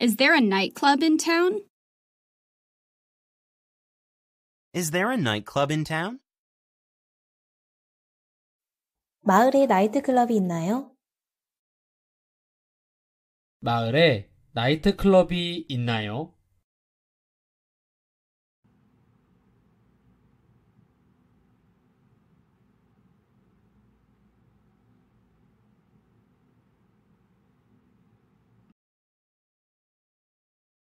Is there a nightclub in town? Is there a nightclub in town? 마을에 나이트클럽이 있나요? 마을에 나이트클럽이 있나요?